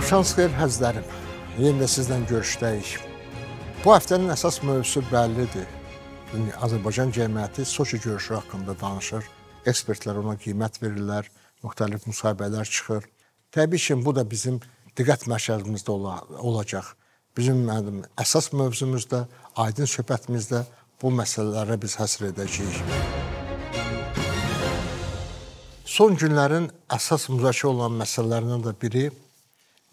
Axşamınız xeyir həzlərim. Yenə də sizlə görüşdəyik. Bu həftənin əsas mövzusu bəllidir. İndi Azərbaycan cəmiyyəti Soçi görüşü haqqında danışır. Ekspertlər ona qiymət verirlər, müxtəlif müsahibələr çıxır. Təbii ki, bu da bizim diqqət mərkəzimizdə ola olacaq. Bizim mənim əsas mövzumuzda, aydın söhbətimizdə bu məsələlərə biz həsr edəcəyik. Son günlərin əsas müzakirə olunan məsələlərindən də biri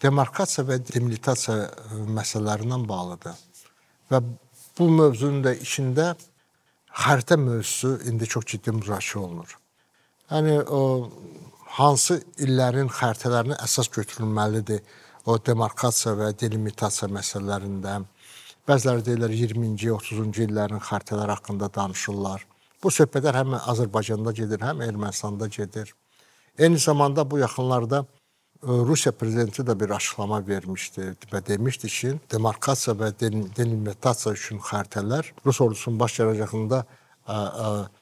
demarkasiya və demilitasiya e, məsələlərindən bağlıdır. Və bu mövzunun da içində xəritə mövzusu indi çox ciddi müzakirə olunur. Yəni o hansı illərin xəritələrini əsas götürülməlidir o demarkasiya və delimitasiya məsələlərində? Bəziləri deyirlər 20-ci, 30-cu illərin xəritələri haqqında danışırlar. Bu söhbətlər həm Azərbaycanda gedir, həm Ermənistanda gedir. Eyni zamanda bu yaxınlarda Rusiya prezidenti də bir açıqlama vermişdi və demişdi ki, demarkasiya və delimitasiya üçün xəritələr Rus ordusunun baş yaracağında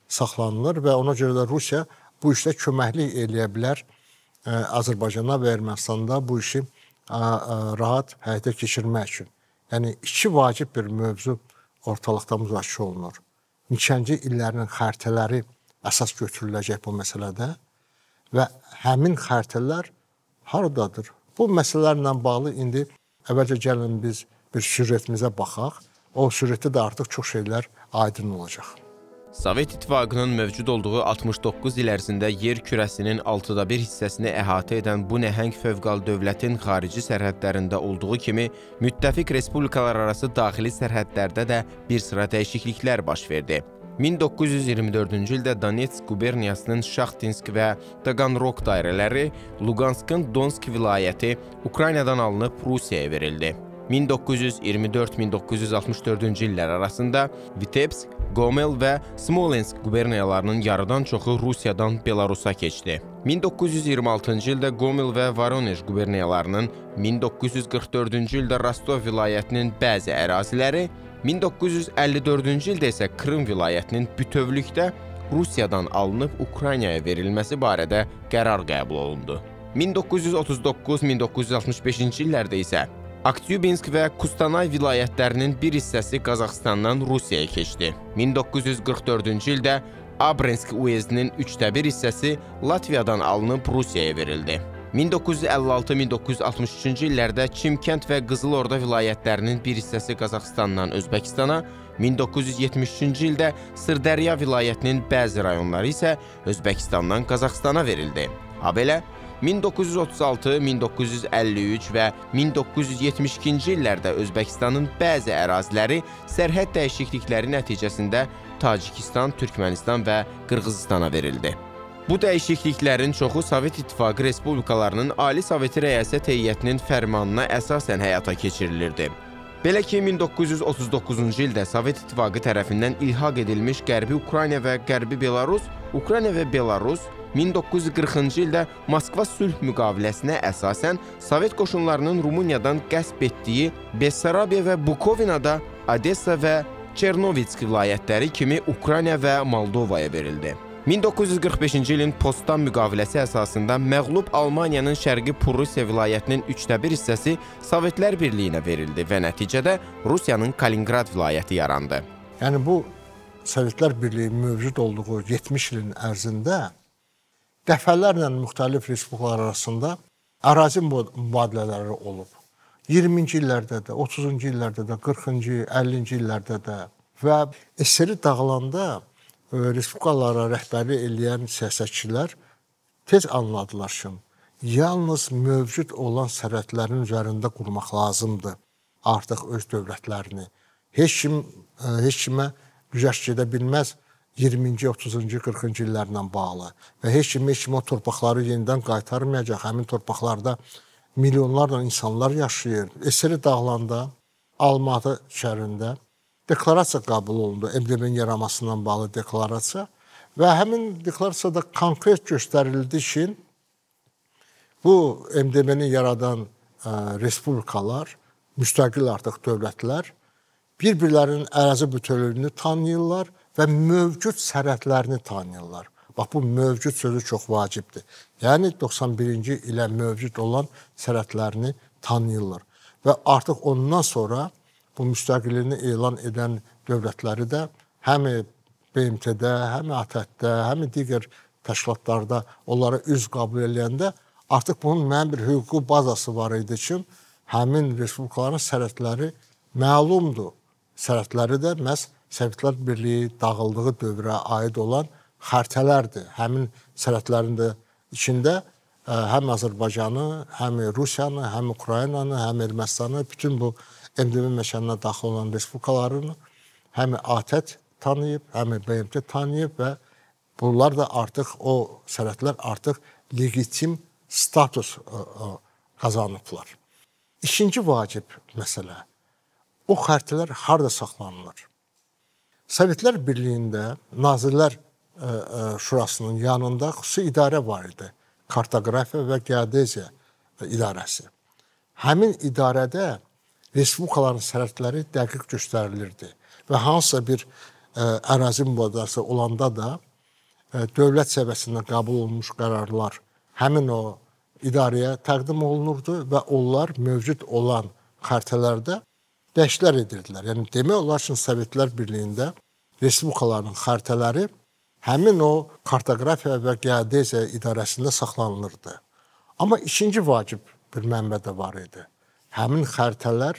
saxlanılır və ona görə də Rusiya bu işdə köməklik eləyə bilər Azərbaycana və Ermənistanda bu işi rahat həyata keçirmək üçün. Yəni iki vacib bir mövzu ortalıqda müzakirə olunur. Niçənci illərin xəritələri əsas götürüləcək bu məsələdə və həmin xəritələr hardadır? Bu məsələlərlə bağlı indi əvvəlcə gəlin biz bir süjetimizə baxaq. O süjetdə də artıq çox şeylər aydın olacaq. Sovet İttifaqının mövcud olduğu 69 il ərzində yer kürəsinin 6-da 1 hissəsini əhatə edən bu nəhəng fövqəl dövlətin xarici sərhədlərində olduğu kimi, müttəfiq respublikalar arası daxili sərhədlərdə də bir sıra dəyişikliklər baş verdi. 1924-cü ildə Donetsk quberniyasının Şaxtinsk və Taganrog dairələri Luganskın Donsk vilayəti Ukraynadan alınıb Rusiyaya verildi. 1924-1964-cü illər arasında Vitebsk, Gomel və Smolensk quberniyalarının yarıdan çoxu Rusiyadan Belarusa keçdi. 1926-cı ildə Gomel və Voronezh quberniyalarının, 1944-cü ildə Rostov vilayətinin bəzi əraziləri 1954-cü ildə isə Krım vilayətinin bütövlükdə Rusiyadan alınıb Ukraynaya verilməsi barədə qərar qəbul olundu. 1939-1965-ci illərdə isə Aktyubinsk və Kustanay vilayətlərinin bir hissəsi Qazaxıstandan Rusiyaya keçdi. 1944-cü ildə Abrensk uyezdinin üçdə bir hissəsi Latviyadan alınıb Rusiyaya verildi. 1956-1963-cü illərdə Çimkənd və Qızılorda vilayətlərinin bir hissəsi Qazaxıstandan Özbəkistana, 1973-cü ildə Sırdərya vilayətinin bəzi rayonları isə Özbəkistandan Qazaxıstana verildi. Habelə 1936, 1953 və 1972-ci illərdə Özbəkistanın bəzi əraziləri sərhəd dəyişiklikləri nəticəsində Tacikistan, Türkmənistan və Qırğızistana verildi. Bu dəyişikliklərin çoxu Sovet İttifaqı Respublikalarının Ali Soveti Rəyasət Heyətinin fərmanına əsasən həyata keçirilirdi. Belə ki, 1939-cu ildə Sovet İttifaqı tərəfindən ilhaq edilmiş Qərbi Ukrayna və Qərbi Belarus, Ukrayna və Belarus 1940-cı ildə Moskva sülh müqaviləsinə əsasən Sovet qoşunlarının Rumıniyadan qəsb etdiyi Bessarabiya və Bukovinada Odessa və Çernovitsk vilayətləri kimi Ukrayna və Moldovaya verildi. 1945-ci ilin Potsdam müqaviləsi əsasında məğlub Almaniyanın Şərqi Prusiya vilayətinin 3də 1 hissəsi Sovetlər Birliyinə verildi və nəticədə Rusiyanın Kaliningrad vilayəti yarandı. Yəni bu Sovetlər Birliyi mövcud olduğu 70 ilin ərzində dəfələrlə müxtəlif respublikalar arasında ərazi mübadilələri olub. 20-ci illərdə də, 30-cu illərdə də, 40-cı, 50-ci illərdə də və SSR dağılanda respublikalara rəhbərlik eləyən siyasətçilər tez anladılar ki, yalnız mövcud olan sərvətlərin üzərində qurmaq lazımdır artıq öz dövlətlərini. Heç kim e, heç kimə güzəşt gedə bilməz 20-ci, 30-cu, 40-cı illərlə bağlı və heç kim heç kimə torpaqları yenidən qaytarmayacaq. Həmin torpaqlarda milyonlarla insanlar yaşayır. Eseri dağlanda, Almatı şəhərində deklarasiya qəbul olundu. MDB-nin yaranmasından bağlı deklarasiya və həmin deklarasiyada konkret göstərildi ki, bu MDB-ni yaradan ə, respublikalar, müstəqil artıq dövlətlər bir-birlərinin ərazi bütövlüyünü tanıyırlar və mövcud sərhədlərini tanıyırlar. Bax bu mövcud sözü çox vacibdir. Yəni 91-ci ilə mövcud olan sərhədlərini tanıyırlar və artıq ondan sonra bu müstəqilliyini elan edən dövlətləri də həm BMT-də, həm ATƏT-də, e həm digər təşkilatlarda onlara üz qəbul edəndə artıq bunun mənim bir hüquqi bazası var idi ki, həmin respublikaların sərhədləri məlumdur. Sərhədləri də məhz Sovetlər Birliyi dağıldığı dövrə aid olan xəritələrdir. Həmin sərhədlərin də içində e, həm Azərbaycanı, həm Rusiyanı, həm Ukraynanı, həm Ermənistanı, bütün bu MDB məkanına daxil olan respublikalarını həm ATƏT tanıyıb, həm BMT tanıyıb və bunlar da artıq o sənədlər artıq legitim status ə, e, ə, e, qazanıblar. İkinci vacib məsələ o xəritələr harda saxlanılır? Sovetlər Birliyində Nazirlər ə, e, Şurasının yanında xüsusi idarə var idi. Kartoqrafiya və geodeziya idarəsi. Həmin idarədə respublikaların sərhədləri dəqiq göstərilirdi və hansısa bir ə, e, ərazi mübadiləsi olanda da ə, e, dövlət səviyyəsində qəbul olunmuş qərarlar həmin o idarəyə təqdim olunurdu və onlar mövcud olan xəritələrdə dəyişlər edirdilər. Yəni demək olar ki, Sovetlər Birliyində respublikaların xəritələri həmin o kartoqrafiya və geodeziya idarəsində saxlanılırdı. Amma ikinci vacib bir mənbə də var idi həmin xəritələr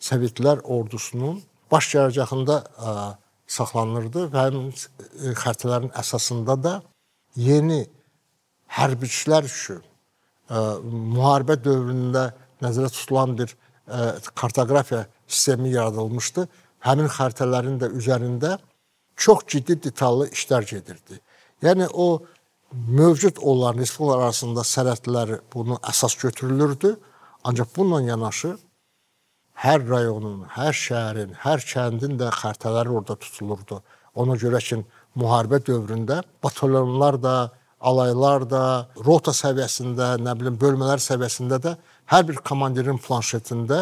Sovetlər ordusunun baş yaracağında ə, e, saxlanılırdı və həmin e, xəritələrin əsasında da yeni hərbiçilər üçün ə, e, müharibə dövründə nəzərə tutulan bir ə, kartoqrafiya sistemi yaradılmışdı. Həmin xəritələrin də üzərində çox ciddi detallı işlər gedirdi. Yəni o mövcud olan respublikalar arasında sərhədləri bunu əsas götürülürdü Ancaq bununla yanaşı hər rayonun, hər şəhərin, hər kəndin də xəritələri orada tutulurdu. Ona görə ki, müharibə dövründə batalyonlar da, alaylar da, rota səviyyəsində, nə bilim, bölmələr səviyyəsində də hər bir komandirin planşetində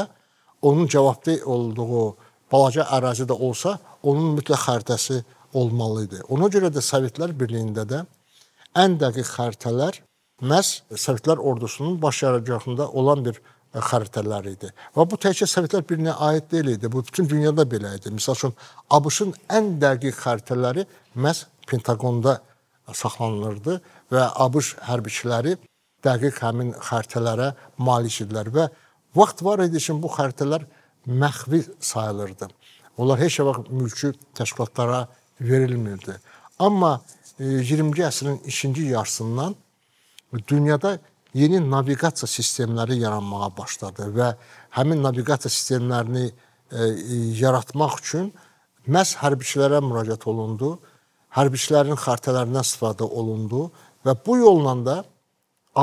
onun cavabdeh olduğu balaca ərazi də olsa, onun mütləq xəritəsi olmalı idi. Ona görə də Sovetlər Birliyində də ən dəqiq xəritələr məhz Sovetlər ordusunun baş yarargahında olan bir e, xəritələr idi. Və bu təkcə Sovetlər Birliyinə aid deyil idi. Bu bütün dünyada belə idi. Məsəl üçün ABŞ-ın ən dəqiq xəritələri məhz Pentaqonda e, saxlanılırdı və ABŞ hərbiçiləri dəqiq həmin xəritələrə malik idilər və vaxt var idi ki, bu xəritələr məxfi sayılırdı. Onlar heç vaxt mülki təşkilatlara verilmirdi. Amma e, 20-ci əsrin ikinci yarısından dünyada yeni naviqasiya sistemləri yaranmağa başladı və həmin naviqasiya sistemlərini e, e yaratmaq üçün məhz hərbiçilərə müraciət olundu. Hərbiçilərin xəritələrindən istifadə olundu və bu yolla da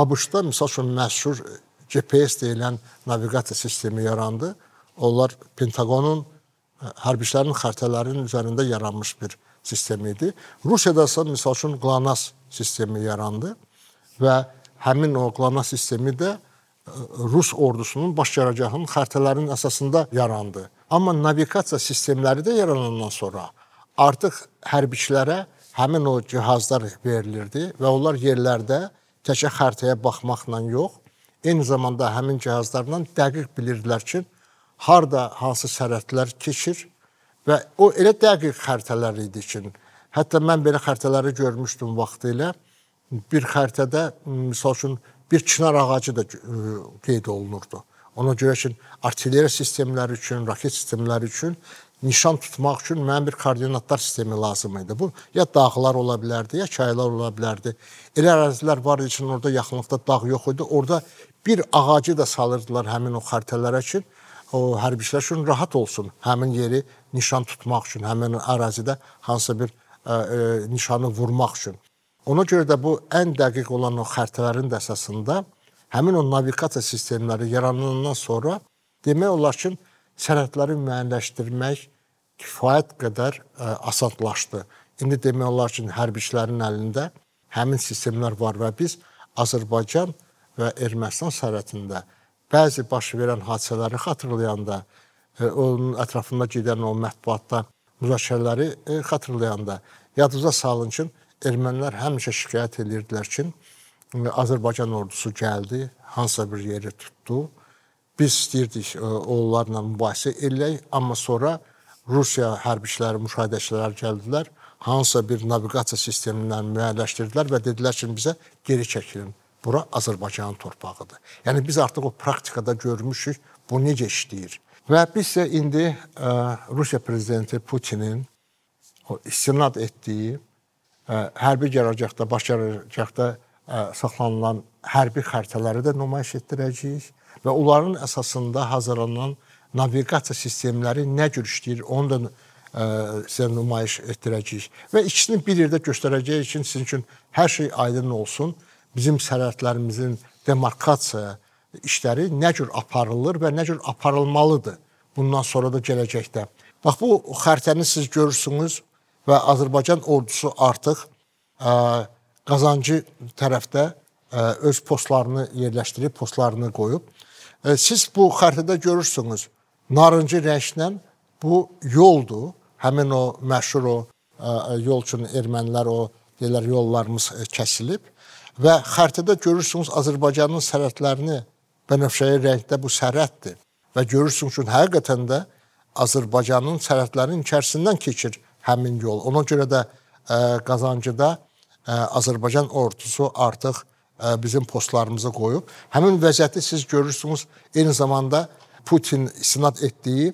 ABŞ-da məsəl üçün məşhur e, GPS deyilən naviqasiya sistemi yarandı. Onlar Pentaqonun e, hərbiçilərin xəritələrinin üzərində yaranmış bir sistem idi. Rusiyada isə məsəl üçün GLONASS sistemi yarandı və həmin o qlanas sistemi də e, Rus ordusunun başgərgahının xəritələrinin əsasında yarandı. Amma naviqasiya sistemləri də yaranandan sonra artıq hərbiçilərə həmin o cihazlar verilirdi və onlar yerlərdə təkcə xəritəyə baxmaqla yox, eyni zamanda həmin cihazlarla dəqiq bilirdilər ki, harda hansı sərhədlər keçir və o elə dəqiq xəritələr idi ki, hətta mən belə xəritələri görmüşdüm vaxtilə bir xəritədə məsələn bir çinar ağacı da qeyd olunurdu. Ona görə ki, artilleriya sistemləri üçün, raket sistemləri üçün nişan tutmaq üçün mənim bir koordinatlar sistemi lazım idi. Bu ya dağlar ola bilərdi, ya çaylar ola bilərdi. Elə ərazilər var idi ki, orada yaxınlıqda dağ yox idi. Orada bir ağacı da salırdılar həmin o xəritələrə ki, o hərbçilər üçün rahat olsun. Həmin yeri nişan tutmaq üçün, həmin ərazidə hansısa bir ə, ə, nişanı vurmaq üçün. Ona görə də bu ən dəqiq olan o xəritələrin də əsasında həmin o naviqasiya sistemləri yaranandan sonra demək olar ki, sənədləri müəyyənləşdirmək kifayət qədər ə, e, asanlaşdı. İndi demək olar ki, hərbiçilərin əlində həmin sistemlər var və biz Azərbaycan və Ermənistan sərhədində bəzi baş verən hadisələri xatırlayanda, ə, e, onun ətrafında gedən o mətbuatda müzakirələri ə, e, xatırlayanda yadınıza salın ki, ermənilər həmişə şikayət edirdilər ki, Azərbaycan ordusu gəldi, hansısa bir yeri tutdu. Biz istəyirdik e, onlarla mübahisə eləyək, amma sonra Rusiya hərbiçiləri, müşahidəçilər gəldilər, hansısa bir naviqasiya sistemlərini müəyyənləşdirdilər və dedilər ki, bizə geri çəkilin. Bura Azərbaycanın torpağıdır. Yəni biz artıq o praktikada görmüşük, bu necə işləyir. Və biz isə indi ə, e, Rusiya prezidenti Putinin o istinad etdiyi hərbi qərargahda, baş qərargahda saxlanılan hərbi xəritələri də nümayiş etdirəcəyik və onların əsasında hazırlanan naviqasiya sistemləri nə cür işləyir, onu da ə, sizə nümayiş etdirəcəyik və ikisini bir yerdə göstərəcəyik ki, sizin üçün hər şey aydın olsun. Bizim sərhədlərimizin demarkasiya işləri nə cür aparılır və nə cür aparılmalıdır bundan sonra da gələcəkdə. Bax bu xəritəni siz görürsünüz və Azərbaycan ordusu artıq ə, qazancı tərəfdə ə, öz postlarını yerləşdirib, postlarını qoyub. Ə, siz bu xəritədə görürsünüz, narıncı rənglə bu yoldur. Həmin o məşhur o ə, yol üçün ermənilər o deyirlər yollarımız kəsilib və xəritədə görürsünüz Azərbaycanın sərhədlərini bənövşəyi rəngdə bu sərhəddir və görürsünüz ki, həqiqətən də Azərbaycanın sərhədlərinin içərisindən keçir həmin yol. Ona görə də ə, e, Qazancıda ə, e, Azərbaycan ordusu artıq ə, e, bizim postlarımıza qoyub. Həmin vəziyyəti siz görürsünüz, eyni zamanda Putin istinad etdiyi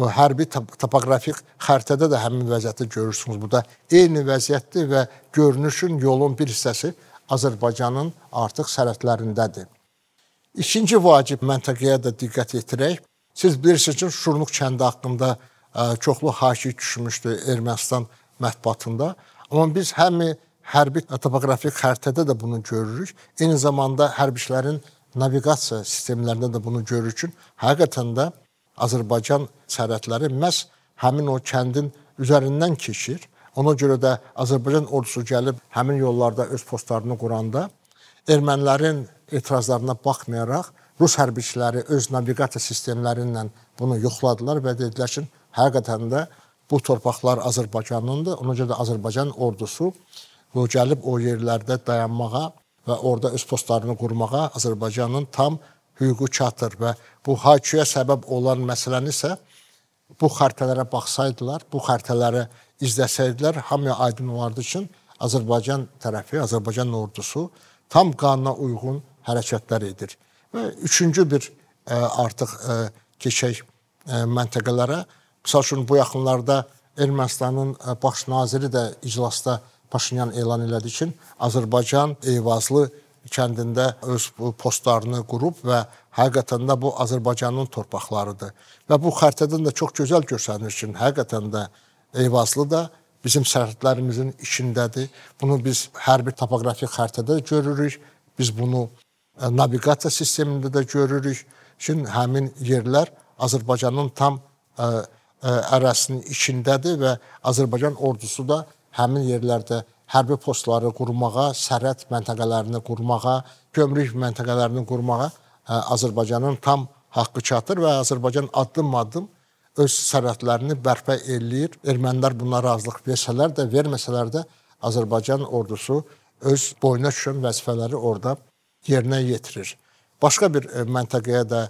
o hərbi topoqrafik xəritədə də həmin vəziyyəti görürsünüz. Bu da eyni vəziyyətdir və görünüşün yolun bir hissəsi Azərbaycanın artıq sərhədlərindədir. İkinci vacib məntəqəyə də diqqət yetirək. Siz bilirsiniz ki, Şurnuq kəndi haqqında çoxlu haşiy düşmüşdü Ermənistan mətbuatında. Amma biz həmi hərbi topoqrafik xəritədə də bunu görürük. Eyni zamanda hərbiçilərin naviqasiya sistemlərində də bunu görürük ki, həqiqətən də Azərbaycan sərhədləri məhz həmin o kəndin üzərindən keçir. Ona görə də Azərbaycan ordusu gəlib həmin yollarda öz postlarını quranda ermənilərin etirazlarına baxmayaraq rus hərbiçiləri öz naviqasiya sistemləri ilə bunu yoxladılar və dedilər ki, həqiqətən də bu torpaqlar Azərbaycanındır. Ona görə də Azərbaycan ordusu bu gəlib o yerlərdə dayanmağa və orada öz postlarını qurmağa Azərbaycanın tam hüququ çatır və bu hakiyə səbəb olan məsələni isə bu xəritələrə baxsaydılar, bu xəritələri izləsəydilər, hamıya aydın olardı ki, Azərbaycan tərəfi, Azərbaycan ordusu tam qanuna uyğun hərəkətlər edir. Və üçüncü bir ə, e, artıq ə, e, keçək ə, e, məntəqələrə Məsəl üçün bu yaxınlarda Ermənistanın e, baş naziri də iclasda Paşinyan elan elədi ki, Azərbaycan Eyvazlı kəndində öz postlarını qurub və həqiqətən də bu Azərbaycanın torpaqlarıdır. Və bu xəritədən də çox gözəl görsənir ki, həqiqətən də Eyvazlı da bizim sərhədlərimizin içindədir. Bunu biz hər bir topoqrafi xəritədə görürük. Biz bunu e, naviqasiya sistemində də görürük. Çünki həmin yerlər Azərbaycanın tam ə, e, E, ərəsinin içindədir və Azərbaycan ordusu da həmin yerlərdə hərbi postları qurmağa, sərhəd məntəqələrini qurmağa, gömrük məntəqələrini qurmağa e, Azərbaycanın tam haqqı çatır və Azərbaycan addım-addım öz sərhədlərini bərpa eləyir. Ermənilər buna razılıq versələr də, verməsələr də Azərbaycan ordusu öz boynuna düşən vəzifələri orada yerinə yetirir. Başqa bir e, məntəqəyə də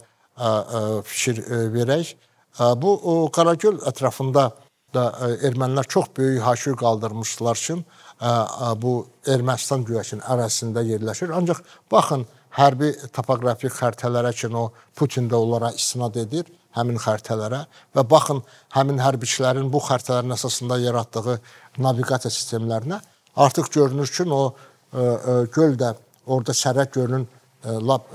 fikir verək. Bu Qaragöl ətrafında da e, ermənilər çox böyük haşir qaldırmışlar üçün e, e, bu Ermənistan güyəşin ərazisində yerləşir. Ancaq baxın hərbi topoqrafik xəritələrə kimi o Putin də onlara istinad edir həmin xəritələrə və baxın həmin hərbiçilərin bu xəritələrin əsasında yaratdığı naviqasiya sistemlərinə artıq görünür ki, o göl də orada sərhəd gölünün lap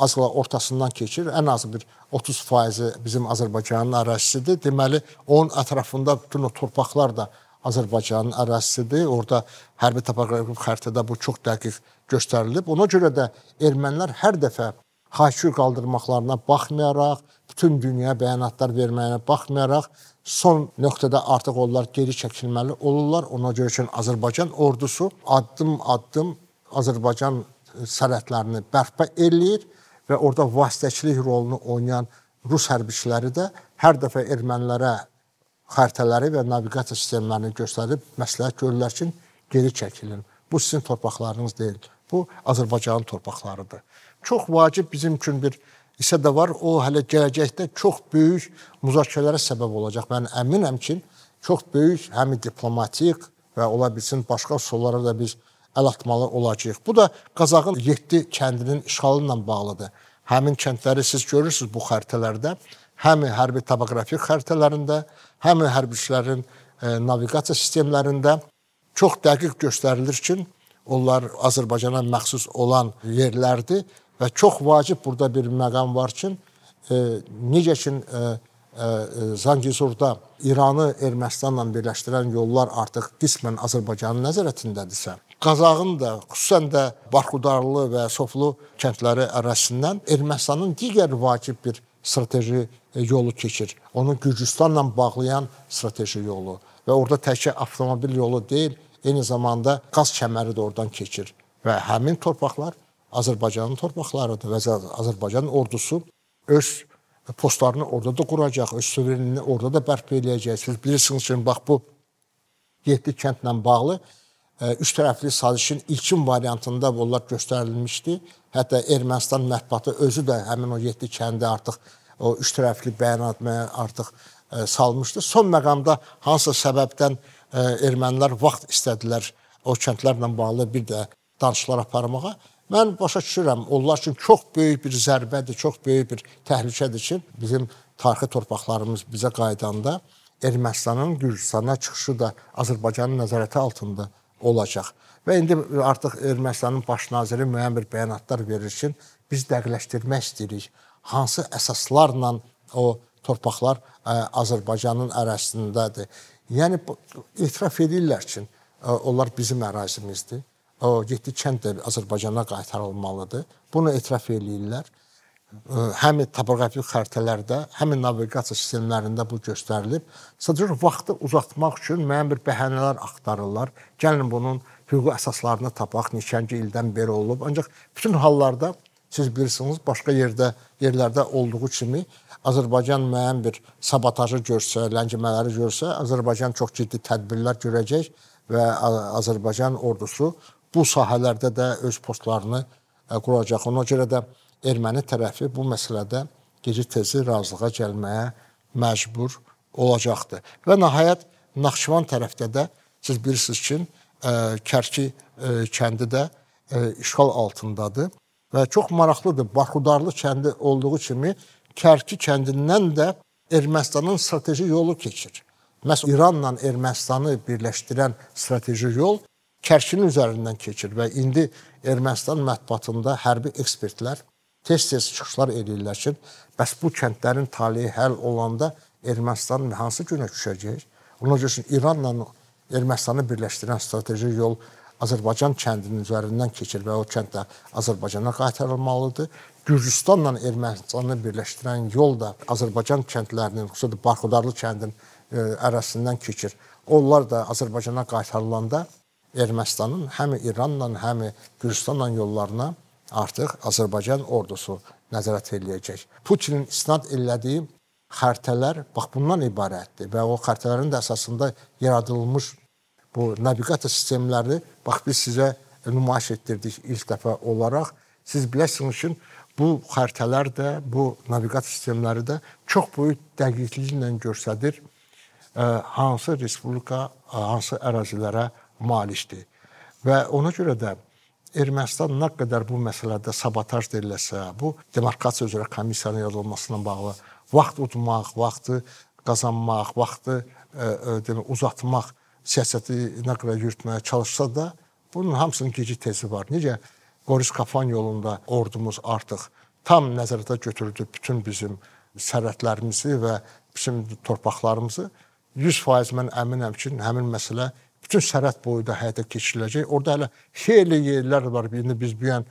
azla ortasından keçir. Ən azı bir 30 faizi bizim Azərbaycanın ərazisidir. Deməli, onun ətrafında bütün o torpaqlar da Azərbaycanın ərazisidir. Orada hərbi topoqrafik xəritədə bu çox dəqiq göstərilib. Ona görə də ermənilər hər dəfə hayküy qaldırmaqlarına baxmayaraq, bütün dünyaya bəyanatlar verməyinə baxmayaraq son nöqtədə artıq onlar geri çəkilməli olurlar. Ona görə ki, Azərbaycan ordusu addım-addım Azərbaycan sərhədlərini bərpa eləyir və orada vasitəçilik rolunu oynayan rus hərbiçiləri də hər dəfə ermənilərə xəritələri və naviqasiya sistemlərini göstərib məsləhət görürlər ki, geri çəkilin. Bu sizin torpaqlarınız deyil. Bu Azərbaycanın torpaqlarıdır. Çox vacib bizim üçün bir isə də var. O hələ gələcəkdə çox böyük müzakirələrə səbəb olacaq. Mən əminəm ki, çox böyük həm diplomatik və ola bilsin başqa üsullara da biz əl atmalı olacağıq. Bu da Qazaxın 7 kəndinin işğalı ilə bağlıdır. Həmin kəndləri siz görürsüz bu xəritələrdə. Həm hərbi topoqrafiya xəritələrində, həm hərbiçilərin e, naviqasiya sistemlərində çox dəqiq göstərilir ki, onlar Azərbaycana məxsus olan yerlərdir və çox vacib burada bir məqam var ki, e, necə ki e, e, Zangezurda İranı Ermənistanla birləşdirən yollar artıq qismən Azərbaycanın nəzarətindədirsə, Qazağın da, xüsusən də Barxudarlı və Soflu kəndləri arasından Ermənistanın digər vacib bir strateji e, yolu keçir. Onu Gürcüstanla bağlayan strateji yolu və orada təkcə avtomobil yolu deyil, eyni zamanda Qaz kəməri də oradan keçir və həmin torpaqlar Azərbaycanın torpaqlarıdır və Azərbaycanın ordusu öz postlarını orada da quracaq, öz suverenliyini orada da bərpa eləyəcək. Siz bilirsiniz ki, bax bu 7 kəndlə bağlı üç tərəfli sazişin ilkin variantında bunlar göstərilmişdi. Hətta Ermənistan mətbuatı özü də həmin o 7 kəndi artıq o üç tərəfli bəyanatmaya artıq ə, e, salmışdı. Son məqamda hansı səbəbdən ə, e, ermənilər vaxt istədilər o kəndlərlə bağlı bir də danışıqlar aparmağa. Mən başa düşürəm, onlar üçün çox böyük bir zərbədir, çox böyük bir təhlükədir ki, bizim tarixi torpaqlarımız bizə qayıdanda Ermənistanın Gürcüstana çıxışı da Azərbaycanın nəzarəti altında olacaq. Və indi artıq Ermənistanın baş naziri müəyyən bir bəyanatlar verir ki, biz dəqiqləşdirmək istəyirik hansı əsaslarla o torpaqlar Azərbaycanın ərazisindədir. Yəni etiraf edirlər ki, onlar bizim ərazimizdir. O getdi kənd də Azərbaycana qaytarılmalıdır. Bunu etiraf eləyirlər həm topoqrafik xəritələrdə, həm naviqasiya sistemlərində bu göstərilib. Sadəcə vaxtı uzatmaq üçün müəyyən bir bəhanələr axtarırlar. Gəlin bunun hüquqi əsaslarını tapaq, neçənci ildən beri olub. Ancaq bütün hallarda siz bilirsiniz, başqa yerdə, yerlərdə olduğu kimi Azərbaycan müəyyən bir sabotajı görsə, ləngimələri görsə, Azərbaycan çox ciddi tədbirlər görəcək və Azərbaycan ordusu bu sahələrdə də öz postlarını quracaq. Ona görə də erməni tərəfi bu məsələdə gecə-tezi razılığa gəlməyə məcbur olacaqdır. Və nəhayət Naxçıvan tərəfdə də siz bilirsiniz ki, ə, Kərki ə, kəndi də ə, işğal altındadır və çox maraqlıdır. Baxudarlı kəndi olduğu kimi Kərki kəndindən də Ermənistanın strateji yolu keçir. Məs İranla Ermənistanı birləşdirən strateji yol Kərkinin üzərindən keçir və indi Ermənistan mətbuatında hərbi ekspertlər tez-tez çıxışlar edirlər ki, bəs bu kəndlərin taleyi həll olanda Ermənistan hansı günə düşəcək? Ona görə İranla Ermənistanı birləşdirən strateji yol Azərbaycan kəndinin üzərindən keçir və o kənd də Azərbaycana qaytarılmalıdır. Gürcüstanla Ermənistanı birləşdirən yol da Azərbaycan kəndlərinin, xüsusilə Barxudarlı kəndinin e, arasından keçir. Onlar da Azərbaycana qaytarılanda Ermənistanın həm İranla, həm Gürcüstanla yollarına artıq Azərbaycan ordusu nəzarət eləyəcək. Putinin istinad elədiyi xəritələr bax bundan ibarətdir və o xəritələrin də əsasında yaradılmış bu naviqasiya sistemləri bax biz sizə nümayiş etdirdik ilk dəfə olaraq. Siz biləsiniz ki, bu xəritələr də, bu naviqasiya sistemləri də çox böyük dəqiqliklə göstərir e, hansı respublika, e, hansı ərazilərə malikdir. Və ona görə də Ermənistan nə qədər bu məsələdə sabotaj ediləsə, bu demarkasiya üzrə komissiyanın yaradılmasına bağlı vaxt udmaq, vaxtı qazanmaq, vaxtı e, e, demə uzatmaq siyasəti nə qədər yürütməyə çalışsa da, bunun hamısının gecik tezi var. Necə Qoris Kafan yolunda ordumuz artıq tam nəzərdə götürdü bütün bizim sərvətlərimizi və bizim torpaqlarımızı 100% mən əminəm ki, həmin məsələ bütün sərhəd boyu da həyata keçiriləcək. Orda hələ xeyli yerlər var. İndi biz buyən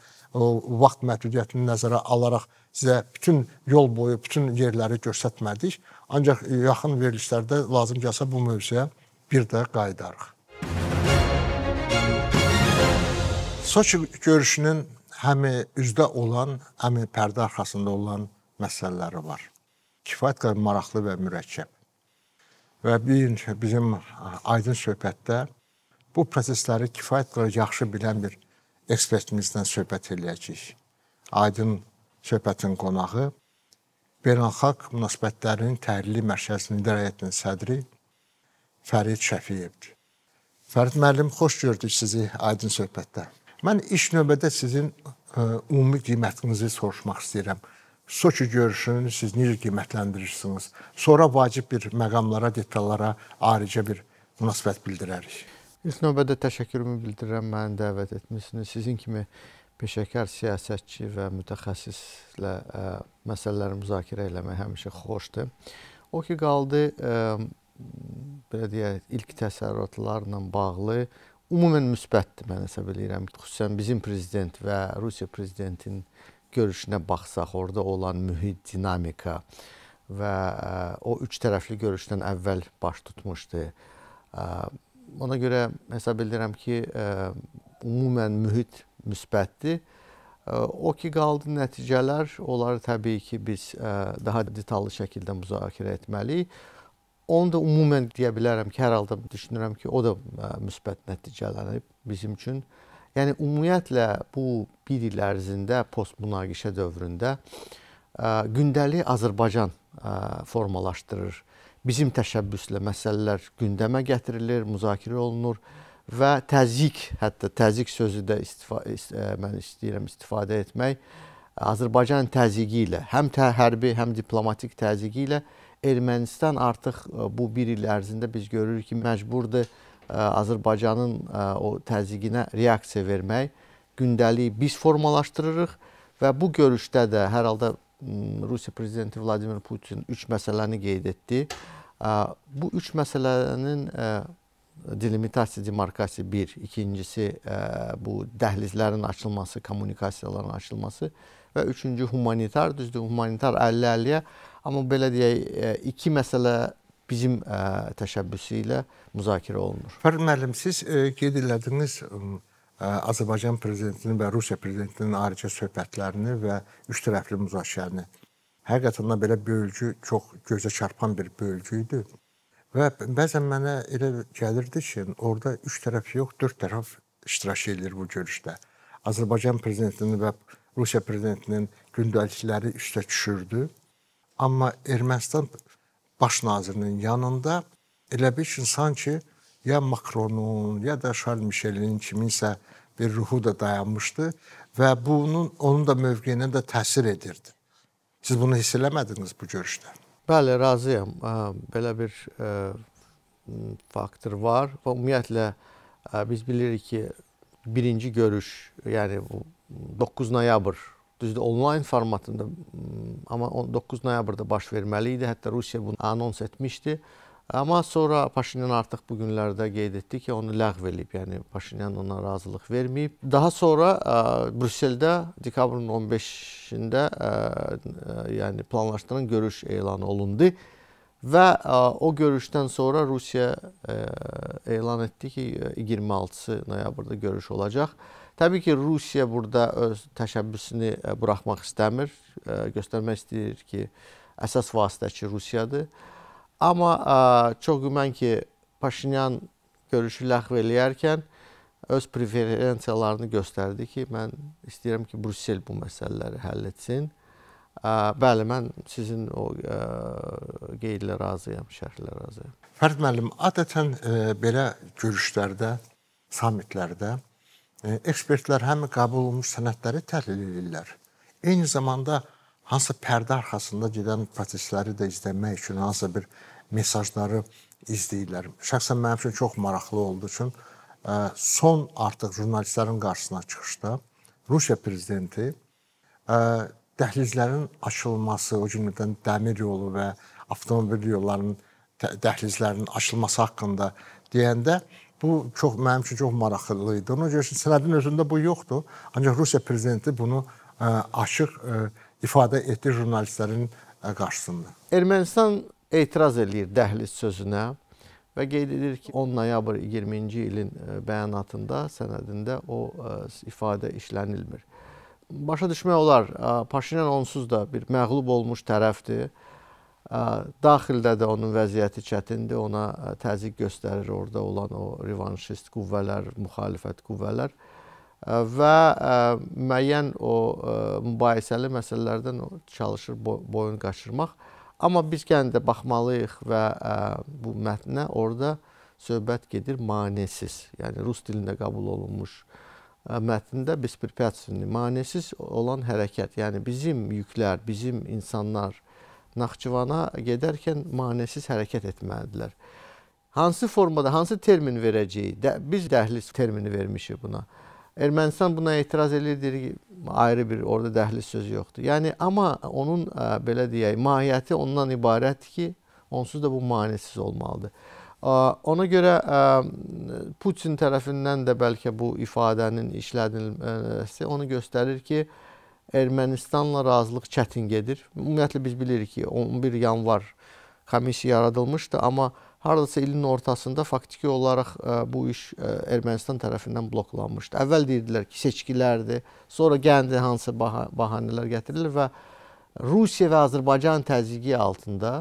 vaxt məhdudiyyətini nəzərə alaraq sizə bütün yol boyu bütün yerləri göstərmədik. Ancaq yaxın verilişlərdə lazım gəlsə bu mövzuya bir də qayıdarıq. Soçi görüşünün həm üzdə olan, həm pərdə arxasında olan məsələləri var. Kifayət qədər maraqlı və mürəkkəb və bir bizim aydın söhbətdə bu prosesləri kifayət qədər yaxşı bilən bir ekspertimizlə söhbət eləyəcəyik. Aydın söhbətin qonağı Beynəlxalq münasibətlərinin təhlili mərkəzinin idarə etməsinin sədri Fərid Şəfiyevdir. Fərid müəllim, xoş gördük sizi aydın söhbətdə. Mən ilk növbədə sizin ə, e, ümumi qiymətinizi soruşmaq istəyirəm. Soçi görüşünü siz necə qiymətləndirirsiniz? Sonra vacib bir məqamlara, detallara ayrıca bir münasibət bildirərik. İlk növbədə təşəkkürümü bildirirəm, məni dəvət etmisiniz. Sizin kimi peşəkar siyasətçi və mütəxəssislə ə, e, məsələləri müzakirə eləmək həmişə xoşdur. O ki qaldı, ə, e, belə deyək, ilk təsərrüfatlarla bağlı ümumən müsbətdir mən hesab eləyirəm. Xüsusən bizim prezident və Rusiya prezidentinin görüşünə baxsaq, orada olan mühit, dinamika və e, o üç tərəfli görüşdən əvvəl baş tutmuşdu. E, ona görə hesab edirəm ki, e, ümumən mühit müsbətdir. O ki qaldı nəticələr, onları təbii ki biz daha detallı şəkildə müzakirə etməliyik. Onu da ümumən deyə bilərəm ki, hər halda düşünürəm ki, o da müsbət nəticələnib bizim üçün. Yəni ümumiyyətlə bu 1 il ərzində postmünaqişə dövründə ə, gündəlik Azərbaycan ə, formalaşdırır. Bizim təşəbbüslə məsələlər gündəmə gətirilir, müzakirə olunur və təzyiq, hətta təzyiq sözü də istifadə ə, mən istəyirəm istifadə etmək. Azərbaycan təzyiqi ilə, həm tə hərbi, həm diplomatik təzyiqi ilə Ermənistan artıq bu 1 il ərzində biz görürük ki, məcburdur Azərbaycanın o təzyiqinə reaksiya vermək gündəlik biz formalaşdırırıq və bu görüşdə də hər halda Rusiya prezidenti Vladimir Putin 3 məsələni qeyd etdi. Bu 3 məsələnin delimitasiya, demarkasiya bir, ikincisi bu dəhlizlərin açılması, kommunikasiyaların açılması və üçüncü humanitar, düzdür, humanitar 50-50-yə, amma belə deyək, iki məsələ bizim e, təşəbbüsü ilə müzakirə olunur. Fər müəllim, siz e, qeyd elədiniz e, Azərbaycan prezidentinin və Rusiya prezidentinin ayrıca söhbətlərini və üç tərəfli müzakirəni. Həqiqətən də belə bölgü çox gözə çarpan bir bölgü idi. Və bəzən mənə elə gəlirdi ki, orada üç tərəf yox, dörd tərəf iştirak edir bu görüşdə. Azərbaycan prezidentinin və Rusiya prezidentinin gündəlikləri üstə düşürdü. Amma Ermənistan baş nazirinin yanında elə bir ki, sanki ya Makronun, ya da Charles Michelin kiminsə bir ruhu da dayanmışdı və bunun onun da mövqeyinə də təsir edirdi. Siz bunu hiss eləmədiniz bu görüşdə? Bəli, razıyam. Belə bir faktor var və ümumiyyətlə biz bilirik ki, birinci görüş, yəni 9 noyabr düzdür, onlayn formatında hmm, amma 9 noyabrda baş verməli idi. Hətta Rusiya bunu anons etmişdi. Amma sonra Paşinyan artıq bu günlərdə qeyd etdi ki, onu ləğv eləyib. Yəni Paşinyan ona razılıq verməyib. Daha sonra ə, Brüsseldə dekabrın 15-də yəni planlaşdırılan görüş elan olundu və ə, o görüşdən sonra Rusiya ə, elan etdi ki, 26 noyabrda görüş olacaq. Təbii ki, Rusiya burada öz təşəbbüsünü e, buraxmaq istəmir, e, göstərmək istəyir ki, əsas vasitəçi Rusiyadır. Amma e, çox güman ki, Paşinyan görüşü ləğv eləyərkən öz preferensiyalarını göstərdi ki, mən istəyirəm ki, Brüssel bu məsələləri həll etsin. Bəli, mən sizin o qeydlə razıyam, şərhlə razıyam. Fərd müəllim, adətən belə görüşlərdə, sammitlərdə E, ekspertlər həm qəbul olunmuş sənədləri təhlil edirlər. Eyni zamanda hansısa pərdə arxasında gedən prosesləri də izləmək üçün hansısa bir mesajları izləyirlər. Şəxsən mənim üçün çox maraqlı olduğu üçün e, son artıq jurnalistlərin qarşısına çıxışda Rusiya prezidenti e, dəhlizlərin açılması, o cümlədən dəmir yolu və avtomobil yollarının dəhlizlərinin açılması haqqında deyəndə Bu çox mənim üçün çox maraqlı idi. Ona görə ki, sənədin özündə bu yoxdur. Ancaq Rusiya prezidenti bunu ə, açıq ə, ifadə etdi jurnalistlərin qarşısında. Ermənistan etiraz eləyir dəhliz sözünə və qeyd edir ki, 10 noyabr 20-ci ilin bəyanatında, sənədində o ifadə işlənilmir. Başa düşmək olar, Paşinyan onsuz da bir məğlub olmuş tərəfdir Daxildə də onun vəziyyəti çətindir, ona təzyiq göstərir orada olan o revanşist qüvvələr, müxalifət qüvvələr və müəyyən o mübahisəli məsələlərdən çalışır boyun qaçırmaq. Amma biz gəndə baxmalıyıq və bu mətnə orada söhbət gedir manesiz, yəni rus dilində qəbul olunmuş mətndə bespirpiyatsiyonu, manesiz olan hərəkət, yəni bizim yüklər, bizim insanlar, Naxçıvana gedərkən maneəsiz hərəkət etməlidirlər. Hansı formada, hansı termin verəcəyi, də, biz dəhliz termini vermişik buna. Ermənistan buna etiraz edir, deyir ayrı bir orada dəhliz sözü yoxdur. Yəni amma onun ə, belə deyək, mahiyyəti ondan ibarətdir ki, onsuz da bu maneəsiz olmalıdır. Ona görə Putin tərəfindən də bəlkə bu ifadənin işlədilməsi onu göstərir ki, Ermənistanla razılıq çətin gedir. Ümumiyyətlə biz bilirik ki, 11 yanvar komissiya yaradılmışdı, amma hardasa ilin ortasında faktiki olaraq e, bu iş e, Ermənistan tərəfindən bloklanmışdı. Əvvəl deyirdilər ki, seçkilərdir, sonra gəndi hansı bahanələr gətirilir və Rusiya və Azərbaycan təzyiqi altında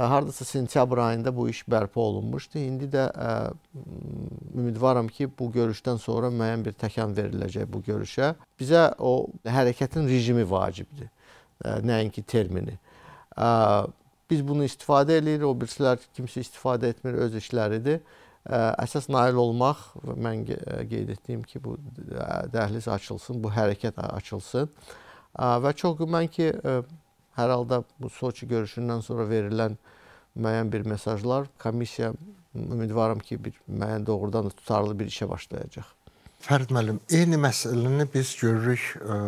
hardasa sentyabr ayında bu iş bərpa olunmuşdu. İndi də ə, e, ümidvaram ki, bu görüşdən sonra müəyyən bir təkan veriləcək bu görüşə. Bizə o hərəkətin rejimi vacibdir. Ə, e, nəinki termini. Ə, e, biz bunu istifadə eləyirik, o birisilər kimsə istifadə etmir, öz işləridir. Ə, əsas nail olmaq, mən qeyd etdiyim ki, bu dəhliz açılsın, bu hərəkət açılsın. Ə, və çox güman ki, ə, Hər halda bu Soçi görüşündən sonra verilən müəyyən bir mesajlar komissiya ümidvaram ki, bir müəyyən doğrudan da tutarlı bir işə başlayacaq. Fərid müəllim, eyni məsələni biz görürük ə,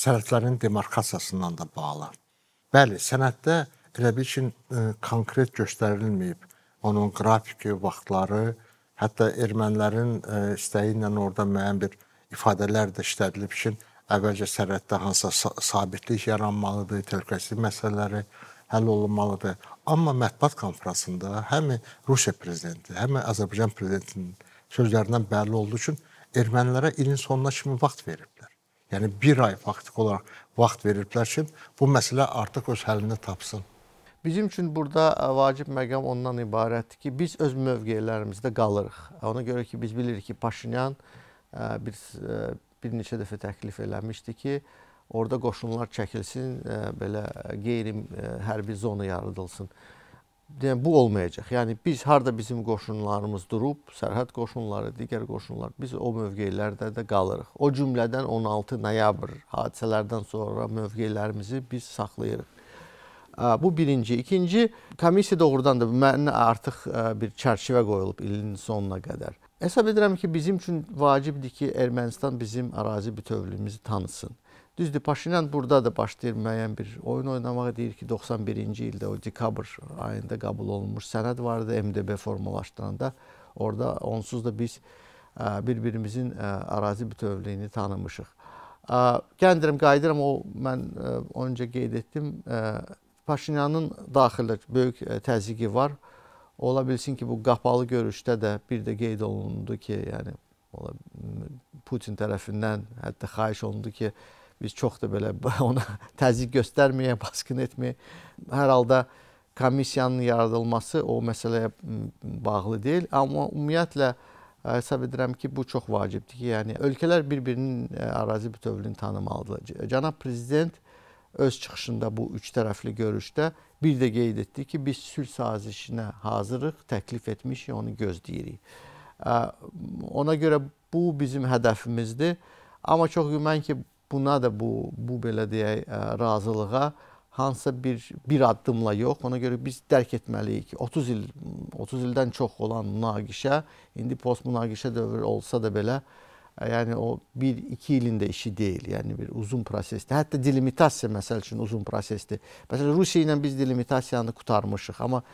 sənədlərin demarkasiyasından da bağlı. Bəli, sənəddə elə bir şey konkret göstərilməyib. Onun qrafiki, vaxtları, hətta ermənilərin ə, istəyi ilə orada müəyyən bir ifadələr də işlədilib ki, əvvəlcə sərhəddə hansısa sabitlik yaranmalıdır, təhlükəsizlik məsələləri həll olunmalıdır. Amma mətbuat konfransında həm Rusiya prezidenti, həm Azərbaycan prezidentinin sözlərindən bəlli olduğu üçün ermənilərə ilin sonuna kimi vaxt veriblər. Yəni 1 ay faktiki olaraq vaxt veriblər ki, bu məsələ artıq öz həllini tapsın. Bizim üçün burada e, vacib məqam ondan ibarətdir ki, biz öz mövqelərimizdə qalırıq. Ona görə ki, biz bilirik ki, Paşinyan e, bir e, bir neçə dəfə təklif eləmişdi ki, orada qoşunlar çəkilsin, e, belə qeyri-hərbi e, zona yaradılsın. Deyən, bu olmayacaq. Yəni, biz, harada bizim qoşunlarımız durub, sərhəd qoşunları, digər qoşunlar, biz o mövqeylərdə də qalırıq. O cümlədən 16 noyabr hadisələrdən sonra mövqeylərimizi biz saxlayırıq. E, bu birinci. İkinci, komissiya doğrudan da mənə artıq bir çərçivə qoyulub ilin sonuna qədər. Hesab edirəm ki, bizim üçün vacibdir ki, Ermənistan bizim ərazi bütövlüyümüzü tanısın. Düzdür, Paşinyan burada da başlayır müəyyən bir oyun oynamağa. Deyir ki, 91-ci ildə o dekabr ayında qəbul olunmuş sənəd vardı MDB formalaşdıranda. Orada onsuz da biz bir-birimizin ərazi bütövlüyünü tanımışıq. Gəldirəm, qayıdıram, o mən öncə qeyd etdim. Paşinyanın daxili böyük təzyiqi var. Ola bilsin ki, bu qapalı görüşdə də bir də qeyd olundu ki, yəni Putin tərəfindən hətta xahiş olundu ki, biz çox da belə ona təzyiq göstərməyək, baskın etməyək. Hər halda komissiyanın yaradılması o məsələyə bağlı deyil, amma ümumiyyətlə hesab edirəm ki, bu çox vacibdir ki, yəni ölkələr bir-birinin ərazi bütövlüyünü tanımalıdır. Cənab prezident öz çıxışında bu üç tərəfli görüşdə bir də qeyd etdi ki, biz sülh sazişinə hazırıq, təklif etmişik, onu gözləyirik. Ona görə bu bizim hədəfimizdir. Amma çox güman ki, buna da bu bu belə deyək razılığa hansısa bir bir addımla yox. Ona görə biz dərk etməliyik ki, 30 il 30 ildən çox olan münaqişə indi post münaqişə dövrü olsa da belə yəni o 1-2 ilində işi deyil, yəni bir uzun prosesdir. Hətta delimitasiya məsəl üçün uzun prosesdir. Məsələn, Rusiya ilə biz delimitasiyasını qurtarmışıq, amma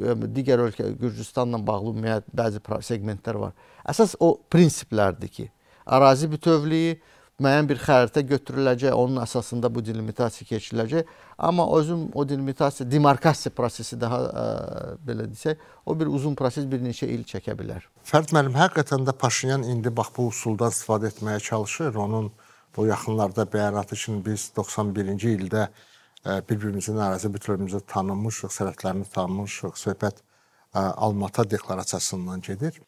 e, digər ölkə Gürcüstanla bağlı ümumiyyətlə bəzi segmentlər var. Əsas o prinsiplərdir ki, ərazi bütövlüyü müəyyən bir xəritə götürüləcək, onun əsasında bu delimitasiya keçiriləcək. Amma özüm o delimitasiya, demarkasiya prosesi daha ə, e, belə desək, o bir uzun proses bir neçə il çəkə bilər. Fərd müəllim, həqiqətən də Paşinyan indi bax bu usuldan istifadə etməyə çalışır. Onun bu yaxınlarda bəyanatı kimi biz 91-ci ildə e, bir-birimizin ərazi bütövlüyümüzü tanınmışıq, sərhədlərini tanınmışıq, söhbət e, Almata deklarasiyasından gedir.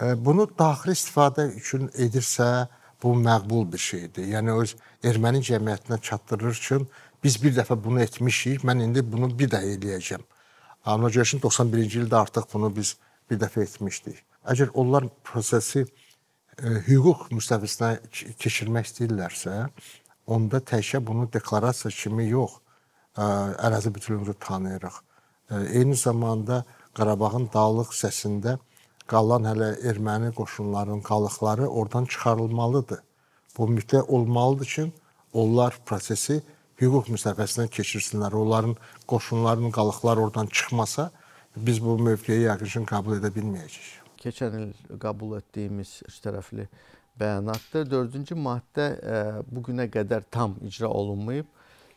E, bunu daxili istifadə üçün edirsə, bu məqbul bir şeydir. Yəni öz erməni cəmiyyətinə çatdırır üçün biz bir dəfə bunu etmişik, mən indi bunu bir də eləyəcəm. Amma görüşün 91-ci ildə artıq bunu biz bir dəfə etmişdik. Əgər onlar prosesi e, hüquq müstəvisinə keçirmək istəyirlərsə, onda təkcə bunu deklarasiya kimi yox, e, ərazi bütövlüyünü tanıyırıq. E, eyni zamanda Qarabağın dağlıq hissəsində qalan hələ erməni qoşunlarının qalıqları oradan çıxarılmalıdır. Bu mütləq olmalıdır ki, onlar prosesi hüquq müstəvisinə keçirsinlər. Onların qoşunlarının qalıqları oradan çıxmasa, biz bu mövqeyi yəqin ki, qəbul edə bilməyəcəyik keçən il qəbul etdiyimiz tərəfli bəyanatdır. Dördüncü maddə ə, e, bugünə qədər tam icra olunmayıb.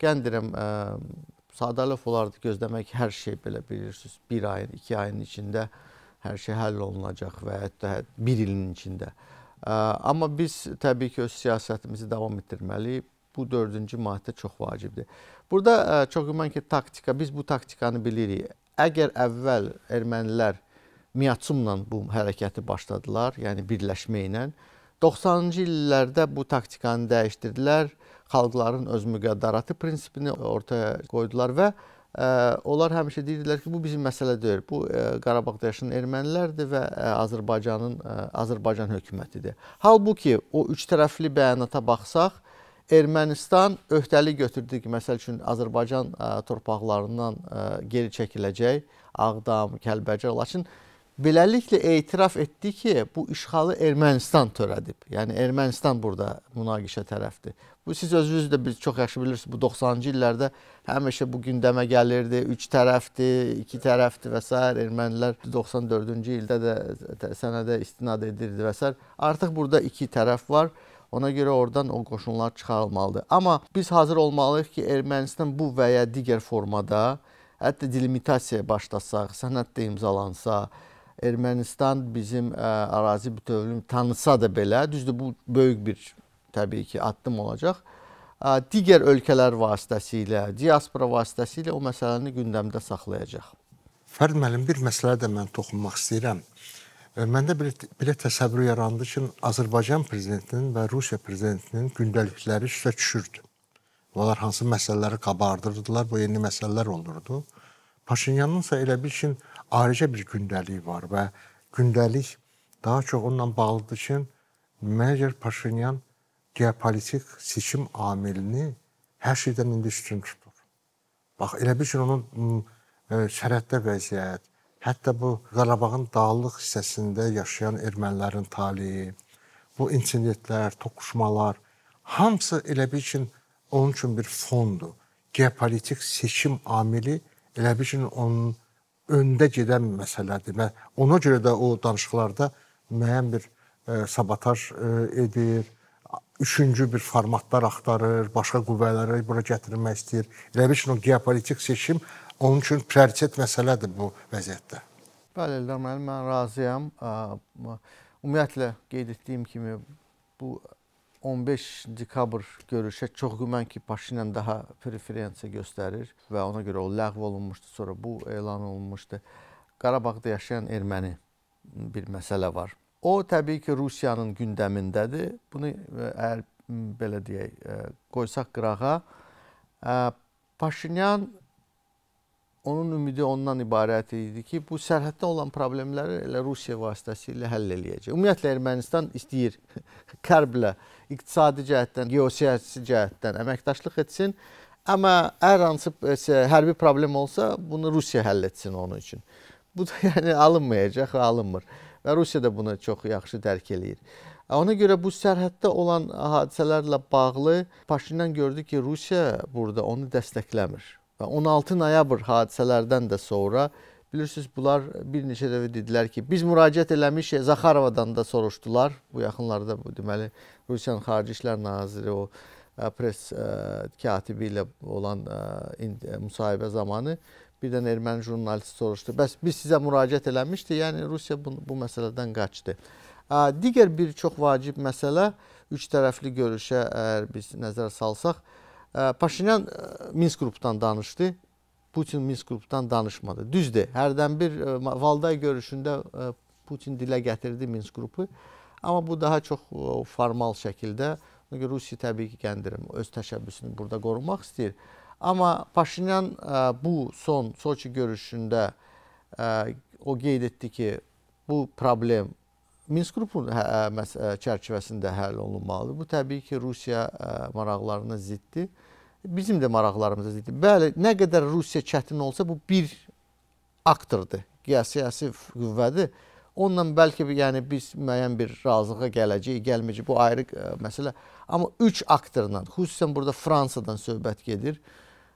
Gəndirəm ə, e, Sadalov olardı gözləmək hər şey belə bilirsiniz. Bir ayın, iki ayın içində hər şey həll olunacaq və hətta bir ilin içində. Ə, e, amma biz təbii ki, öz siyasətimizi davam etdirməliyik. Bu dördüncü maddə çox vacibdir. Burada ə, çox güman ki, taktika, biz bu taktikanı bilirik. Əgər əvvəl ermənilər Miyatsumla bu hərəkəti başladılar, yəni birləşmə ilə. 90-cı illərdə bu taktikanı dəyişdirdilər. Xalqların öz müqəddəratı prinsipini ortaya qoydular və ə, e, onlar həmişə deyirdilər ki, bu bizim məsələ deyil. Bu ə, e, Qarabağda yaşayan ermənilərdir və ə, e, Azərbaycanın ə, Azərbaycan hökumətidir. Halbuki o üç tərəfli bəyanata baxsaq, Ermənistan öhdəlik götürdü ki, məsəl üçün Azərbaycan ə, torpaqlarından ə, geri çəkiləcək. Ağdam, Kəlbəcər, Laçın beləliklə etiraf etdi ki, bu işğalı Ermənistan törədib. Yəni Ermənistan burada münaqişə tərəfdir. Bu siz özünüz də bir çox yaxşı bilirsiniz. Bu 90-cı illərdə həmişə bu gündəmə gəlirdi. 3 tərəfdi, 2 tərəfdi və s. Ermənilər 94-cü ildə də sənədə istinad edirdi və s. Artıq burada 2 tərəf var. Ona görə oradan o qoşunlar çıxarılmalıdır. Amma biz hazır olmalıyıq ki, Ermənistan bu və ya digər formada hətta delimitasiya başlasaq, sənəddə imzalansa, Ermənistan bizim ə, e, ərazi bütövlüyünü tanısa da belə, düzdür bu böyük bir təbii ki, addım olacaq. Ə, e, digər ölkələr vasitəsilə, diaspora vasitəsilə o məsələni gündəmdə saxlayacaq. Fərd müəllim, bir məsələ də mən toxunmaq istəyirəm. E, məndə belə, belə təsəvvür yarandı ki, Azərbaycan prezidentinin və Rusiya prezidentinin gündəlikləri üstə düşürdü. Onlar hansı məsələləri qabardırdılar, bu yeni məsələlər olurdu. Paşinyanın isə elə bir şey ayrıca bir gündəlik var və gündəlik daha çox onunla bağlıdır ki, məncə Paşinyan geopolitik seçim amilini hər şeydən indi üstün tutur. Bax elə bir şey onun sərhəddə e, vəziyyət, hətta bu Qarabağın dağlıq hissəsində yaşayan ermənilərin taleyi, bu insidentlər, toqquşmalar hamısı elə bir üçün onun üçün bir fondur. Geopolitik seçim amili elə bir üçün onun öndə gedən məsələdir. Mən ona görə də o danışıqlarda müəyyən bir ə, e, sabotaj ə, e, edir, üçüncü bir formatlar axtarır, başqa qüvvələri bura gətirmək istəyir. Elə bir üçün o geopolitik seçim onun üçün prioritet məsələdir bu vəziyyətdə. Bəli, Eldar müəllim, mən razıyam. Ümumiyyətlə qeyd etdiyim kimi bu 15 dekabr görüşə çox güman ki, Paşı ilə daha preferensiya göstərir və ona görə o ləğv olunmuşdu, sonra bu elan olunmuşdu. Qarabağda yaşayan erməni bir məsələ var. O təbii ki, Rusiyanın gündəmindədir. Bunu e, əgər belə deyək, e, qoysaq qırağa, e, Paşinyan onun ümidi ondan ibarət idi ki, bu sərhəddə olan problemləri elə Rusiya vasitəsilə həll eləyəcək. Ümumiyyətlə Ermənistan istəyir qərblə iqtisadi cəhətdən, geosiyasi cəhətdən əməkdaşlıq etsin. Amma hər hansı hərbi problem olsa, bunu Rusiya həll etsin onun üçün. Bu da yəni alınmayacaq, alınmır. Və Rusiya da bunu çox yaxşı dərk eləyir. Ona görə bu sərhəddə olan hadisələrlə bağlı Paşinyan gördü ki, Rusiya burada onu dəstəkləmir və 16 noyabr hadisələrdən də sonra bilirsiniz bunlar bir neçə dəfə dedilər ki, biz müraciət eləmişik, Zaxarovadan da soruşdular. Bu yaxınlarda bu deməli Rusiyanın xarici işlər naziri o press katibi ilə olan ə, müsahibə zamanı bir dənə erməni jurnalist soruşdu. Bəs biz sizə müraciət eləmişdi, yəni Rusiya bu, bu məsələdən qaçdı. Ə, digər bir çox vacib məsələ üç tərəfli görüşə əgər biz nəzər salsaq, Paşinyan e, Minsk qrupdan danışdı. Putin Minsk qrupdan danışmadı. Düzdür, hərdən bir e, Valday görüşündə e, Putin dilə gətirdi Minsk qrupu. Amma bu daha çox formal şəkildə. Çünki Rusiya təbii ki, kəndirim öz təşəbbüsünü burada qorumaq istəyir. Amma Paşinyan bu son Soçi görüşündə o qeyd etdi ki, bu problem Minsk qrupunun hə, çərçivəsində həll olunmalıdır. Bu təbii ki, Rusiya maraqlarına ziddir bizim də maraqlarımıza ziddir. Bəli, nə qədər Rusiya çətin olsa bu bir aktordur, siyasi qüvvədir. Onunla bəlkə yəni biz müəyyən bir razılığa gələcəyik, gəlməyəcək. Bu ayrı ə, e, məsələ. Amma 3 aktorla, xüsusən burada Fransadan söhbət gedir.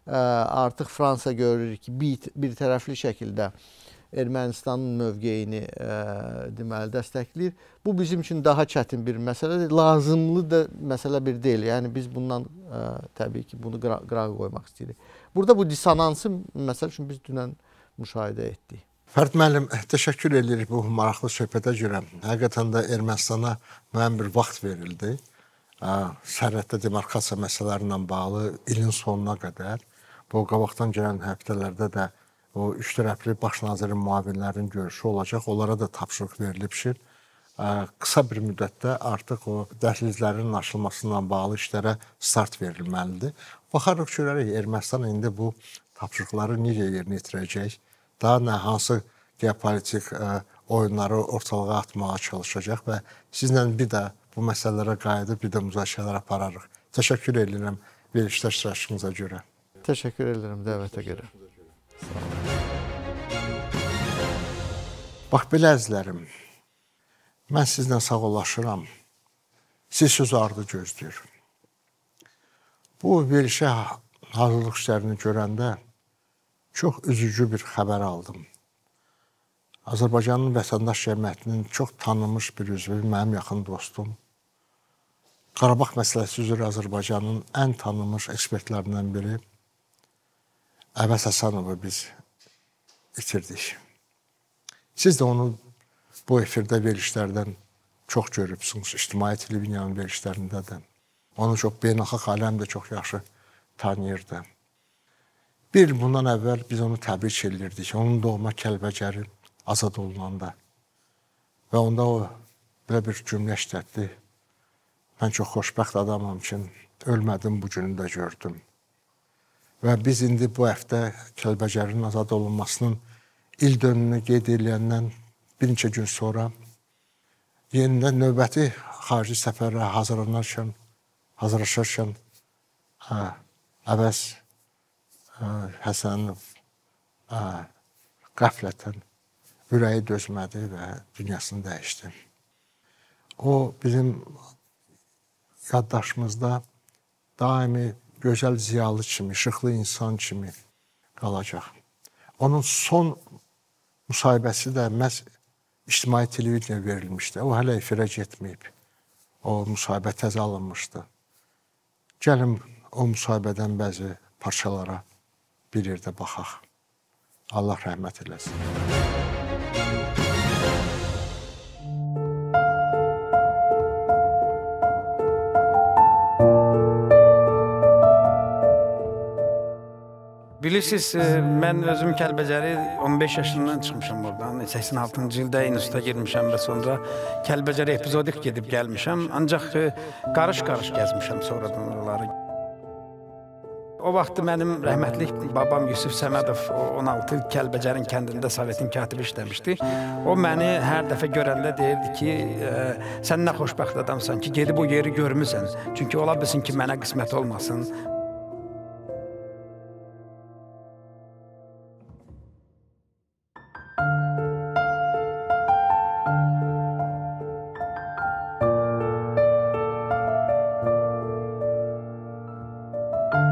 Ə, e, artıq Fransa görürük ki, bir, bir tərəfli şəkildə ə, Ermənistanın mövqeyini ə, e, deməli dəstəkləyir. Bu bizim üçün daha çətin bir məsələdir. Lazımlı da məsələ bir deyil. Yəni biz bundan ə, e, təbii ki, bunu qırağa qıra qoymaq istəyirik. Burada bu dissonansı məsəl üçün biz dünən müşahidə etdik. Fərid müəllim, təşəkkür edirik bu maraqlı söhbətə görə. Həqiqətən də Ermənistana müəyyən bir vaxt verildi. Sərhəddə demarkasiya məsələləri ilə bağlı ilin sonuna qədər bu qabaqdan gələn həftələrdə də o üç tərəfli baş nazirin müavinlərinin görüşü olacaq. Onlara da tapşırıq verilibdir. Qısa bir müddətdə artıq o dəhlizlərin açılması ilə bağlı işlərə start verilməlidir. Baxarıq görərik Ermənistan indi bu tapşırıqları necə yerinə yetirəcək? Daha nə hansı geopolitik oyunları ortalığa atmağa çalışacaq və sizlə bir də bu məsələlərə qayıdıb bir də müzakirələr apararıq. Təşəkkür edirəm verilişdə iştirakınıza görə. Təşəkkür edirəm dəvətə görə. Bax, belə əzlərim, mən sizlə sağolaşıram, siz sözü ardı gözləyir. Bu verilişə hazırlıq işlərini görəndə çox üzücü bir xəbər aldım. Azərbaycanın vətəndaş cəmiyyətinin çox tanınmış bir üzvü, mənim yaxın dostum, Qarabağ məsələsi üzrə Azərbaycanın ən tanınmış ekspertlərindən biri, Əvəz Həsənovu biz itirdik. Siz də onu bu efirdə verilişlərdən çox görübsünüz. İctimai televiziyanın verilişlərində də. Onu çox beynəlxalq aləm də çox yaxşı tanıyırdı. Bir bundan əvvəl biz onu təbrik edirdik. Onun doğma Kəlbəcəri azad olunanda. Və onda o belə bir cümlə işlətdi. Mən çox xoşbəxt adamam ki, ölmədim bu günü də gördüm. Və biz indi bu həftə Kəlbəcərin azad olunmasının il dönümünü qeyd ediləyəndən bir neçə gün sonra yenidən növbəti xarici səfərlərə hazırlanarkən, hazırlaşarkən hə, əvəz ə, hə, Həsənov ə, hə, qəflətən ürəyi dözmədi və dünyasını dəyişdi. O bizim yaddaşımızda daimi gözəl ziyalı kimi, işıqlı insan kimi qalacaq. Onun son müsahibəsi də məhz ictimai televiziyaya verilmişdi. O hələ efirə getməyib. O müsahibə təzə alınmışdı. Gəlin o müsahibədən bəzi parçalara bir yerdə baxaq. Allah rəhmət eləsin. Bilirsiniz, e, mən özüm Kəlbəcəri 15 yaşından çıxmışam buradan. 86-cı ildə instituta girmişəm və sonra Kəlbəcərə epizodik gedib gəlmişəm. Ancaq e, qarış-qarış gəzmişəm sonradan oraları. O vaxt mənim rəhmətlik babam Yusuf Səmədov 16 il Kəlbəcərin kəndində Sovetin katibi işləmişdi. O məni hər dəfə görəndə deyirdi ki, e, sən nə xoşbəxt adamsan ki, gedib o yeri görmüsən. Çünki ola bilsin ki, mənə qismət olmasın.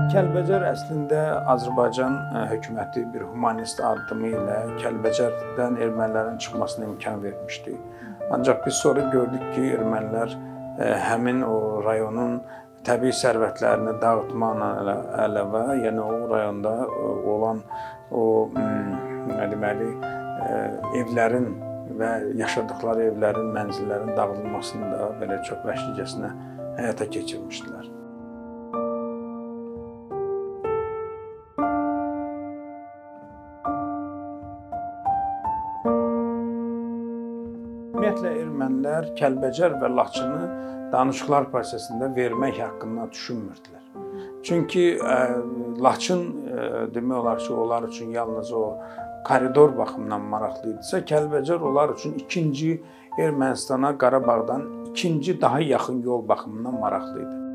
Kəlbəcər əslində Azərbaycan e, hökuməti bir humanist addımı ilə Kəlbəcərdən ermənilərin çıxmasına imkan vermişdi. Ancaq biz sonra gördük ki, ermənilər e, həmin o rayonun təbii sərvətlərini dağıtmaqla əlavə, yəni o rayonda e, olan o deməli evlərin və yaşadıqları evlərin, mənzillərin dağılmasını da belə çox vəhşicəsinə həyata keçirmişdilər. ermənilər Kəlbəcər və Laçını danışıqlar prosesində vermək haqqında düşünmürdülər. Çünki ə, e, Laçın ə, e, demək olar ki, onlar üçün yalnız o koridor baxımından maraqlı idisə, Kəlbəcər onlar üçün ikinci Ermənistana Qarabağdan ikinci daha yaxın yol baxımından maraqlı idi.